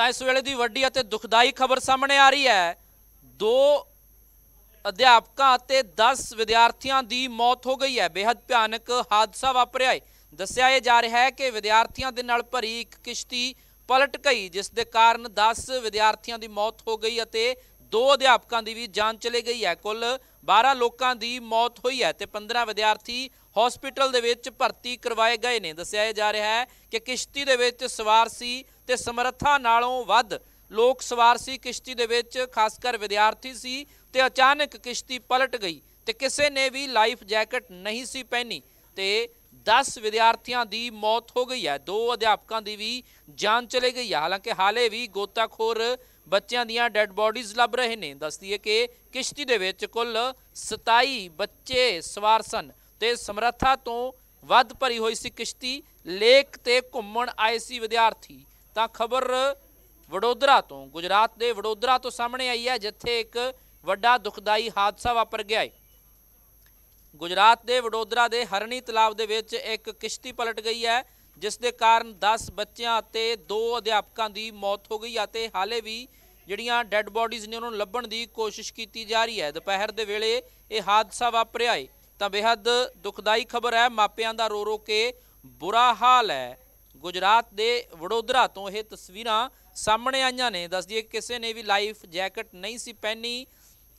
ਤਾਂ ਇਸ ਵੇਲੇ ਦੀ ਵੱਡੀ ਅਤੇ ਦੁਖਦਾਈ ਖਬਰ ਸਾਹਮਣੇ ਆ ਰਹੀ ਹੈ ਦੋ ਅਧਿਆਪਕਾਂ ਅਤੇ 10 ਵਿਦਿਆਰਥੀਆਂ ਦੀ ਮੌਤ ਹੋ ਗਈ ਹੈ ਬੇहद ਭਿਆਨਕ ਹਾਦਸਾ ਵਾਪਰਿਆ ਹੈ ਦੱਸਿਆ ਇਹ ਜਾ ਰਿਹਾ ਹੈ ਕਿ ਵਿਦਿਆਰਥੀਆਂ ਦੇ ਨਾਲ ਭਰੀ ਇੱਕ ਕਿਸ਼ਤੀ ਪਲਟ ਗਈ ਜਿਸ ਦੇ ਕਾਰਨ 10 ਵਿਦਿਆਰਥੀਆਂ ਦੀ ਮੌਤ ਹੋ ਗਈ ਅਤੇ ਦੋ ਅਧਿਆਪਕਾਂ ਦੀ ਵੀ ਜਾਨ ਚਲੇ ਗਈ ਹੈ ਕੁੱਲ 12 ਲੋਕਾਂ ਦੀ ਮੌਤ ਹੋਈ ਹੈ ਤੇ 15 ਵਿਦਿਆਰਥੀ ਹਸਪੀਟਲ ਦੇ ਵਿੱਚ ਭਰਤੀ ਕਰਵਾਏ ਗਏ ਨੇ ਦੱਸਿਆ ਜਾ ਰਿਹਾ ਹੈ ਕਿ ਕਿਸ਼ਤੀ ਦੇ ਵਿੱਚ ਸਵਾਰ ਸੀ ਤੇ ਸਮਰੱਥਾ ਨਾਲੋਂ ਵੱਧ ਲੋਕ ਸਵਾਰ ਸੀ ਕਿਸ਼ਤੀ ਦੇ ਵਿੱਚ ਖਾਸ ਕਰ ਵਿਦਿਆਰਥੀ ਸੀ ਤੇ ਅਚਾਨਕ ਕਿਸ਼ਤੀ ਪਲਟ ਗਈ ਤੇ ਕਿਸੇ ਨੇ ਵੀ ਲਾਈਫ ਜੈਕਟ ਨਹੀਂ ਸੀ ਪਹਿਨੀ ਤੇ 10 ਵਿਦਿਆਰਥੀਆਂ ਦੀ ਮੌਤ ਹੋ ਗਈ ਹੈ ਦੋ ਅਧਿਆਪਕਾਂ ਦੀ ਵੀ ਜਾਨ ਚਲੇ ਗਈ ਹੈ ਹਾਲਾਂਕਿ ਹਾਲੇ ਵੀ ਗੋਤਾਖੋਰ ਬੱਚਿਆਂ ਦੀਆਂ ਡੈੱਡ ਬਾਡੀਜ਼ ਲੱਭ ਰਹੇ ਨੇ ਦੱਸਦੀ ਹੈ ਕਿ ਕਿਸ਼ਤੀ ਦੇ ਵਿੱਚ ਕੁੱਲ 27 ਬੱਚੇ ਸਵਾਰ ਸਨ ਤੇ ਸਮਰੱਥਾ ਤੋਂ ਵੱਧ ਭਰੀ ਹੋਈ ਸੀ ਕਿਸ਼ਤੀ ਲੇਕ ਤੇ ਘੁੰਮਣ ਆਏ ਸੀ ਵਿਦਿਆਰਥੀ ਤਾਂ ਖਬਰ ਵਡੋਦਰਾ ਤੋਂ ਗੁਜਰਾਤ ਦੇ ਵਡੋਦਰਾ ਤੋਂ ਸਾਹਮਣੇ ਆਈ ਹੈ ਜਿੱਥੇ ਇੱਕ ਵੱਡਾ ਦੁਖਦਾਈ ਹਾਦਸਾ ਵਾਪਰ ਗਿਆ ਹੈ ਗੁਜਰਾਤ ਦੇ ਵਡੋਦਰਾ ਦੇ ਹਰਣੀ ਤਲਾਬ ਦੇ ਵਿੱਚ ਇੱਕ ਕਿਸ਼ਤੀ ਪਲਟ ਗਈ ਹੈ ਜਿਸ ਦੇ ਕਾਰਨ 10 ਬੱਚਿਆਂ ਅਤੇ 2 ਅਧਿਆਪਕਾਂ ਦੀ ਮੌਤ ਹੋ ਗਈ ਅਤੇ ਹਾਲੇ ਵੀ ਜਿਹੜੀਆਂ ਡੈੱਡ ਬਾਡੀਜ਼ ਨੇ ਉਹਨਾਂ ਨੂੰ ਲੱਭਣ ਦੀ ਕੋਸ਼ਿਸ਼ ਕੀਤੀ ਜਾ ਰਹੀ ਹੈ ਦੁਪਹਿਰ ਦੇ ਵੇਲੇ ਇਹ ਹਾਦਸਾ ਵਾਪਰਿਆ ਹੈ ਤਾਂ ਬੇਹੱਦ ਦੁਖਦਾਈ ਖਬਰ ਹੈ ਮਾਪਿਆਂ ਦਾ ਰੋ ਰੋ ਕੇ ਬੁਰਾ ਹਾਲ ਹੈ ਗੁਜਰਾਤ ਦੇ ਵਡੋਦਰਾ ਤੋਂ ਇਹ ਤਸਵੀਰਾਂ ਸਾਹਮਣੇ ਆਈਆਂ ਨੇ ਦੱਸਦੀ ਹੈ ਕਿਸੇ ਨੇ ਵੀ ਲਾਈਫ ਜੈਕਟ ਨਹੀਂ ਸੀ ਪਹਿਨੀ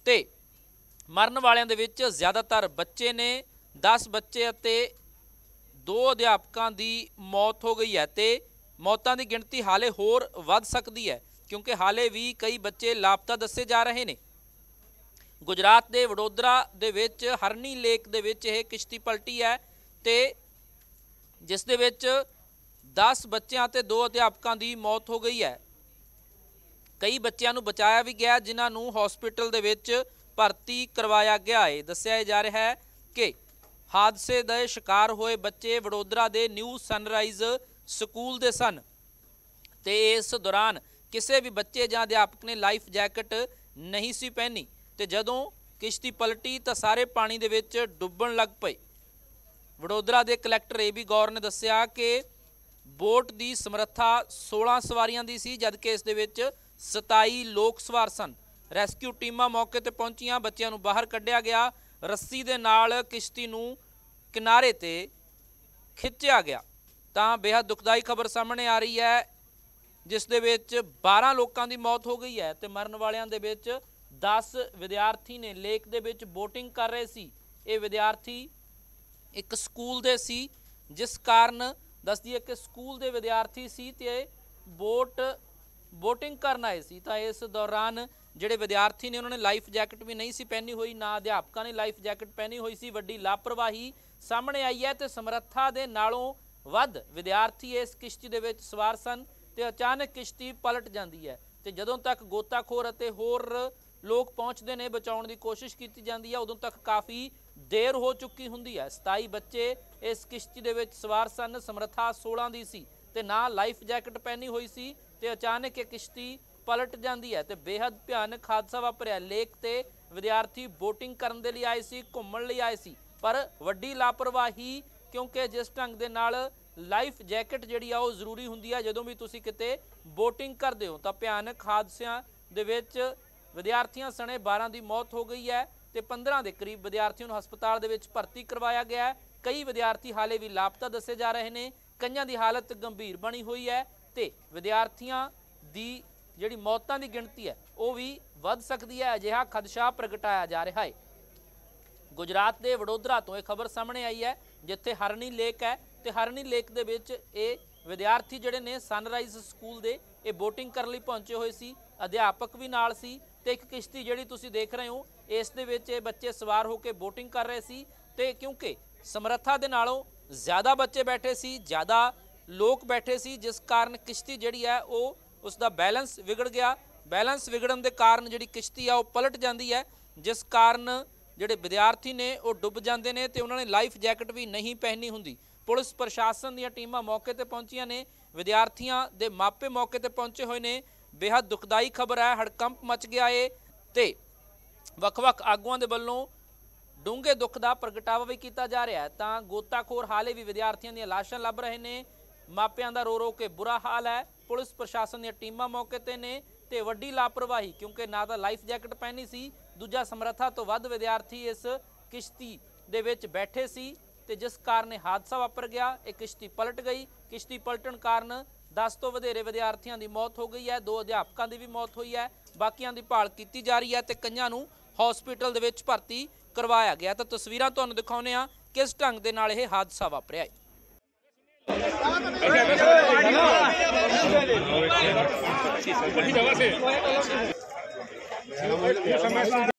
ਤੇ ਮਰਨ ਵਾਲਿਆਂ ਦੇ ਵਿੱਚ ਜ਼ਿਆਦਾਤਰ ਬੱਚੇ ਨੇ 10 ਬੱਚੇ ਅਤੇ ਦੋ ਅਧਿਆਪਕਾਂ ਦੀ ਮੌਤ ਹੋ ਗਈ ਹੈ ਤੇ ਮੌਤਾਂ ਦੀ ਗਿਣਤੀ ਹਾਲੇ ਹੋਰ ਵੱਧ ਸਕਦੀ ਹੈ ਕਿਉਂਕਿ ਹਾਲੇ ਵੀ ਕਈ ਬੱਚੇ ਲਾਪਤਾ ਦੱਸੇ ਜਾ ਰਹੇ ਨੇ ਗੁਜਰਾਤ ਦੇ ਵਡੋਦਰਾ ਦੇ ਵਿੱਚ ਹਰਨੀ ਲੇਕ ਦੇ ਵਿੱਚ ਇਹ ਕਿਸ਼ਤੀ ਪਲਟੀ ਹੈ ਤੇ ਜਿਸ ਦੇ ਵਿੱਚ 10 ਬੱਚਿਆਂ ਤੇ 2 ਅਧਿਆਪਕਾਂ ਦੀ ਮੌਤ ਹੋ ਗਈ ਹੈ ਕਈ ਬੱਚਿਆਂ ਨੂੰ ਬਚਾਇਆ ਵੀ ਗਿਆ ਜਿਨ੍ਹਾਂ ਨੂੰ ਹਸਪੀਟਲ ਦੇ ਵਿੱਚ ਭਰਤੀ ਕਰਵਾਇਆ ਗਿਆ ਹੈ ਦੱਸਿਆ ਜਾ ਰਿਹਾ ਹੈ ਕਿ ਹਾਦਸੇ ਦੇ ਸ਼ਿਕਾਰ ਹੋਏ ਬੱਚੇ ਵਡੋਦਰਾ ਦੇ ਨਿਊ ਸਨਰਾਈਜ਼ ਸਕੂਲ ਦੇ ਸਨ ਤੇ ਇਸ ਦੌਰਾਨ ਕਿਸੇ ਵੀ ਬੱਚੇ ਜਾਂ ਅਧਿਆਪਕ ਨੇ ਲਾਈਫ ਜੈਕਟ ਨਹੀਂ ਸੀ ਪਹਿਨੀ ਤੇ ਜਦੋਂ ਕਿਸ਼ਤੀ ਪਲਟੀ ਤਾਂ ਸਾਰੇ ਪਾਣੀ ਦੇ ਵਿੱਚ ਡੁੱਬਣ ਲੱਗ ਪਏ ਵਡੋਦਰਾ ਦੇ ਕਲੈਕਟਰ ਏ ਵੀ ਗੌਰ ਨੇ ਦੱਸਿਆ ਕਿ ਬੋਟ ਦੀ ਸਮਰੱਥਾ 16 ਸਵਾਰੀਆਂ ਦੀ ਸੀ ਜਦਕਿ ਇਸ ਦੇ ਵਿੱਚ 27 ਲੋਕ ਸਵਾਰ ਸਨ ਰੈਸਕਿਊ ਟੀਮਾਂ ਮੌਕੇ ਤੇ ਪਹੁੰਚੀਆਂ ਬੱਚਿਆਂ ਨੂੰ ਬਾਹਰ ਕੱਢਿਆ ਗਿਆ ਰੱਸੀ ਦੇ ਨਾਲ ਕਿਸ਼ਤੀ ਨੂੰ ਕਿਨਾਰੇ ਤੇ ਖਿੱਚਿਆ ਗਿਆ ਤਾਂ ਬੇहद ਦੁਖਦਾਈ ਖਬਰ ਸਾਹਮਣੇ ਆ ਰਹੀ ਹੈ ਜਿਸ ਦੇ ਵਿੱਚ 12 ਲੋਕਾਂ ਦੀ ਮੌਤ ਹੋ ਗਈ ਹੈ ਤੇ ਮਰਨ ਵਾਲਿਆਂ ਦੇ ਵਿੱਚ 10 ਵਿਦਿਆਰਥੀ ਨੇ ਲੇਕ ਦੇ ਵਿੱਚ ਬੋਟਿੰਗ ਕਰ ਰਹੇ ਸੀ ਇਹ ਵਿਦਿਆਰਥੀ ਇੱਕ ਸਕੂਲ ਦੇ ਸੀ ਜਿਸ ਕਾਰਨ ਦੱਸਦੀ ਹੈ ਕਿ ਸਕੂਲ ਦੇ ਵਿਦਿਆਰਥੀ ਸੀ ਤੇ ਵੋਟ VOTING ਕਰਨ ਆਏ ਸੀ ਤਾਂ ਇਸ ਦੌਰਾਨ ਜਿਹੜੇ ਵਿਦਿਆਰਥੀ ਨੇ ਉਹਨਾਂ ਨੇ ਲਾਈਫ ਜੈਕਟ ਵੀ ਨਹੀਂ ਸੀ ਪਹਿਨੀ ਹੋਈ ਨਾ ਅਧਿਆਪਕਾਂ ਨੇ ਲਾਈਫ ਜੈਕਟ ਪਹਿਨੀ ਹੋਈ ਸੀ ਵੱਡੀ ਲਾਪਰਵਾਹੀ ਸਾਹਮਣੇ ਆਈ ਹੈ ਤੇ ਸਮਰੱਥਾ ਦੇ ਨਾਲੋਂ ਵੱਧ ਵਿਦਿਆਰਥੀ ਇਸ ਕਿਸ਼ਤੀ ਦੇ ਵਿੱਚ ਸਵਾਰ ਸਨ ਤੇ ਅਚਾਨਕ ਕਿਸ਼ਤੀ ਪਲਟ ਜਾਂਦੀ ਹੈ ਤੇ ਜਦੋਂ ਤੱਕ ਗੋਤਾਖੋਰ ਅਤੇ ਹੋਰ ਲੋਕ ਪਹੁੰਚਦੇ ਨੇ ਬਚਾਉਣ ਦੀ ਕੋਸ਼ਿਸ਼ ਕੀਤੀ ਜਾਂਦੀ ਹੈ ਉਦੋਂ ਤੱਕ ਕਾਫੀ ਦੇਰ ਹੋ ਚੁੱਕੀ ਹੁੰਦੀ ਹੈ 27 ਬੱਚੇ ਇਸ ਕਿਸ਼ਤੀ ਦੇ ਵਿੱਚ ਸਵਾਰ ਸਨ ਸਮਰਥਾ 16 ਦੀ ਸੀ ਤੇ ਨਾ ਲਾਈਫ ਜੈਕਟ ਪਹਿਨੀ ਹੋਈ ਸੀ ਤੇ ਅਚਾਨਕ ਇਹ ਕਿਸ਼ਤੀ ਪਲਟ ਜਾਂਦੀ ਹੈ ਤੇ ਬੇहद ਭਿਆਨਕ ਹਾਦਸਾ ਵਾਪਰਿਆ ਲੇਕ ਤੇ ਵਿਦਿਆਰਥੀ ਬੋਟਿੰਗ ਕਰਨ ਦੇ ਲਈ ਆਏ ਸੀ ਘੁੰਮਣ ਲਈ ਆਏ ਸੀ ਪਰ ਵੱਡੀ ਲਾਪਰਵਾਹੀ ਕਿਉਂਕਿ ਜਿਸ ਢੰਗ ਦੇ ਨਾਲ ਲਾਈਫ ਜੈਕਟ ਜਿਹੜੀ ਆ ਉਹ ਜ਼ਰੂਰੀ ਹੁੰਦੀ ਆ ਜਦੋਂ ਵੀ ਤੁਸੀਂ ਕਿਤੇ ਬੋਟਿੰਗ ਕਰਦੇ ਹੋ ਤਾਂ ਭਿਆਨਕ ਹਾਦਸਿਆਂ ਦੇ ਵਿੱਚ ਵਿਦਿਆਰਥੀਆਂ ਸਣੇ 12 ਦੀ ਮੌਤ ਹੋ ਗਈ ਹੈ ਤੇ 15 ਦੇ ਕਰੀਬ ਵਿਦਿਆਰਥੀਆਂ ਨੂੰ ਹਸਪਤਾਲ ਦੇ ਵਿੱਚ ਭਰਤੀ ਕਰਵਾਇਆ ਗਿਆ ਹੈ ਕਈ ਵਿਦਿਆਰਥੀ ਹਾਲੇ ਵੀ ਲਾਪਤਾ ਦੱਸੇ ਜਾ ਰਹੇ ਨੇ ਕਈਆਂ ਦੀ ਹਾਲਤ ਗੰਭੀਰ ਬਣੀ ਹੋਈ ਹੈ ਤੇ ਵਿਦਿਆਰਥੀਆਂ ਦੀ ਜਿਹੜੀ ਮੌਤਾਂ ਦੀ ਗਿਣਤੀ ਹੈ ਉਹ ਵੀ ਵੱਧ ਸਕਦੀ ਹੈ ਅਜਿਹਾ ਖਦਸ਼ਾ ਪ੍ਰਗਟਾਇਆ ਜਾ ਰਿਹਾ ਹੈ ਗੁਜਰਾਤ ਦੇ ਵਡੋਦਰਾ ਤੋਂ ਇਹ ਖਬਰ ਸਾਹਮਣੇ ਆਈ ਹੈ ਜਿੱਥੇ ਹਰਨੀ ਲੇਕ ਹੈ ਤੇ ਹਰਨੀ ਲੇਕ ਦੇ ਵਿੱਚ ਇਹ ਵਿਦਿਆਰਥੀ ਜਿਹੜੇ ਨੇ ਸਨਰਾਈਜ਼ ਸਕੂਲ ਦੇ ਇਹ ਬੋਟਿੰਗ ਕਰਨ ਲਈ ਪਹੁੰਚੇ ਹੋਏ ਸੀ ਅਧਿਆਪਕ ਵੀ ਨਾਲ ਸੀ ਤੇ ਇੱਕ ਕਿਸ਼ਤੀ ਜਿਹੜੀ ਤੁਸੀਂ ਦੇਖ ਰਹੇ ਹੋ ਇਸ ਦੇ ਵਿੱਚ ਇਹ ਬੱਚੇ ਸਵਾਰ ਹੋ ਕੇ ਬੋਟਿੰਗ ਕਰ ਰਹੇ ਸੀ ਤੇ ਕਿਉਂਕਿ ਸਮਰੱਥਾ ਦੇ ਨਾਲੋਂ ਜ਼ਿਆਦਾ ਬੱਚੇ ਬੈਠੇ ਸੀ ਜ਼ਿਆਦਾ ਲੋਕ ਬੈਠੇ ਸੀ ਜਿਸ ਕਾਰਨ ਕਿਸ਼ਤੀ ਜਿਹੜੀ ਹੈ ਉਹ ਉਸ ਦਾ ਬੈਲੈਂਸ ਵਿਗੜ ਗਿਆ ਬੈਲੈਂਸ ਵਿਗੜਨ ਦੇ ਕਾਰਨ ਜਿਹੜੀ ਕਿਸ਼ਤੀ ਆ ਉਹ ਪਲਟ ਜਾਂਦੀ ਹੈ ਜਿਸ ਕਾਰਨ ਜਿਹੜੇ ਵਿਦਿਆਰਥੀ ਨੇ ਉਹ ਡੁੱਬ ਜਾਂਦੇ ਨੇ ਤੇ ਉਹਨਾਂ ਨੇ ਲਾਈਫ ਜੈਕਟ ਵੀ ਨਹੀਂ ਪਹਿਨੀ ਹੁੰਦੀ ਪੁਲਿਸ ਪ੍ਰਸ਼ਾਸਨ ਦੀਆਂ ਟੀਮਾਂ ਮੌਕੇ ਤੇ ਪਹੁੰਚੀਆਂ ਨੇ ਵਿਦਿਆਰਥੀਆਂ ਦੇ ਮਾਪੇ ਮੌਕੇ ਤੇ ਪਹੁੰਚੇ ਹੋਏ ਨੇ ਬੇहद ਦੁਖਦਾਈ ਖਬਰ ਹੈ ਹੜਕੰਪ ਮਚ ਗਿਆ ਏ ਤੇ ਵੱਖ-ਵੱਖ ਆਗੂਆਂ ਦੇ ਵੱਲੋਂ ਡੂੰਘੇ ਦੁੱਖ ਦਾ ਪ੍ਰਗਟਾਵਾ ਵੀ ਕੀਤਾ ਜਾ ਰਿਹਾ ਹੈ ਤਾਂ ਗੋਤਾਖੋਰ ਹਾਲੇ ਵੀ ਵਿਦਿਆਰਥੀਆਂ ਦੀਆਂ ਲਾਸ਼ਾਂ ਲੱਭ ਰਹੇ ਨੇ ਮਾਪਿਆਂ ਦਾ ਰੋ ਰੋ ਕੇ ਬੁਰਾ ਹਾਲ ਹੈ ਪੁਲਿਸ ਪ੍ਰਸ਼ਾਸਨ ਦੀਆਂ ਟੀਮਾਂ ਮੌਕੇ ਤੇ ਨੇ ਤੇ ਵੱਡੀ ਲਾਪਰਵਾਹੀ ਕਿਉਂਕਿ ਨਾ ਤਾਂ ਲਾਈਫ ਜੈਕਟ ਪਹਿਨੀ ਸੀ ਦੂਜਾ ਸਮਰੱਥਾ ਤੋਂ ਵੱਧ ਵਿਦਿਆਰਥੀ ਇਸ ਕਿਸ਼ਤੀ ਦੇ ਵਿੱਚ ਬੈਠੇ ਸੀ ਤੇ ਜਿਸ ਕਾਰਨ ਹਾਦਸਾ ਵਾਪਰ ਗਿਆ ਇਹ ਕਿਸ਼ਤੀ ਪਲਟ ਗਈ ਕਿਸ਼ਤੀ ਪਲਟਣ ਕਾਰਨ 10 ਤੋਂ ਵਧੇਰੇ ਵਿਦਿਆਰਥੀਆਂ ਦੀ ਮੌਤ ਹੋ ਗਈ ਹੈ ਦੋ ਅਧਿਆਪਕਾਂ ਦੀ ਵੀ ਮੌਤ ਹੋਈ ਹੈ ਬਾਕੀਆਂ ਦੀ ਭਾਲ ਕੀਤੀ ਜਾ ਰਹੀ ਹੈ ਤੇ ਕਈਆਂ ਨੂੰ ਹਸਪੀਟਲ ਦੇ ਵਿੱਚ ਭਰਤੀ ਕਰਵਾਇਆ ਗਿਆ ਤਾਂ ਤਸਵੀਰਾਂ ਤੁਹਾਨੂੰ ਦਿਖਾਉਨੇ ਆ ਕਿਸ ਢੰਗ ਦੇ ਨਾਲ ਇਹ ਹਾਦਸਾ ਵਾਪਰਿਆ ਹੈ